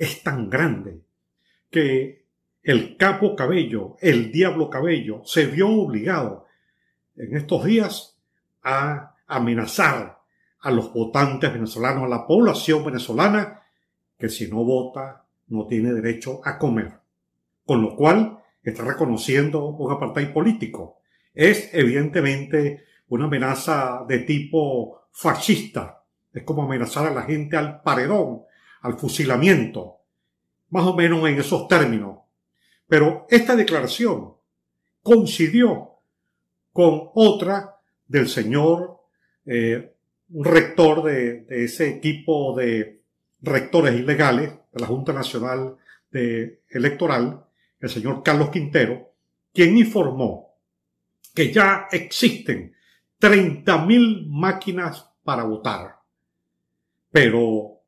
es tan grande que el capo cabello, el diablo cabello, se vio obligado en estos días a amenazar a los votantes venezolanos, a la población venezolana, que si no vota no tiene derecho a comer. Con lo cual está reconociendo un apartheid político. Es evidentemente una amenaza de tipo fascista. Es como amenazar a la gente al paredón al fusilamiento, más o menos en esos términos. Pero esta declaración coincidió con otra del señor eh, rector de, ese equipo de rectores ilegales de la Junta Nacional de Electoral, el señor Carlos Quintero, quien informó que ya existen 30.000 máquinas para votar. Pero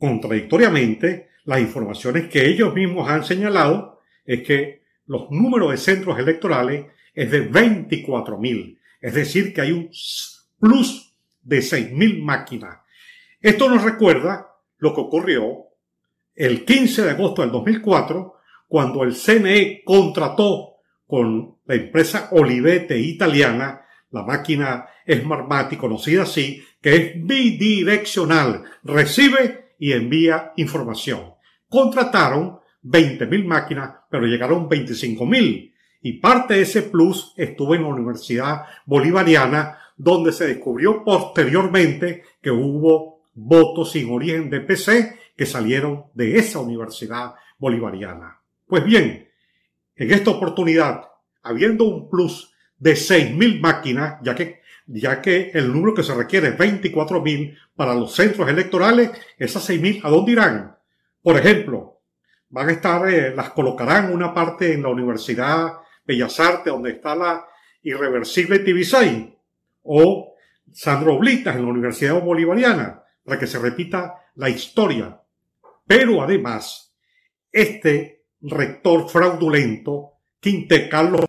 Contradictoriamente, las informaciones que ellos mismos han señalado es que los números de centros electorales es de 24.000, es decir, que hay un plus de 6.000 máquinas. Esto nos recuerda lo que ocurrió el 15 de agosto del 2004, cuando el CNE contrató con la empresa Olivete italiana la máquina Smartmatic, conocida así, que es bidireccional, recibe y envía información. Contrataron 20.000 máquinas, pero llegaron 25.000. Y parte de ese plus estuvo en la Universidad Bolivariana, donde se descubrió posteriormente que hubo votos sin origen de PC que salieron de esa Universidad Bolivariana. Pues bien, en esta oportunidad, habiendo un plus de 6.000 máquinas, ya que ya que el número que se requiere es 24.000 para los centros electorales, esas 6.000, ¿a dónde irán? Por ejemplo, van a estar, eh, las colocarán una parte en la Universidad Bellas Artes, donde está la irreversible Tibisay, o Sandro Oblitas en la Universidad Bolivariana, para que se repita la historia. Pero además, este rector fraudulento, Quinte Carlos